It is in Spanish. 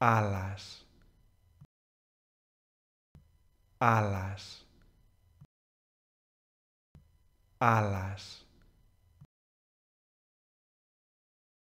alas, alas, alas.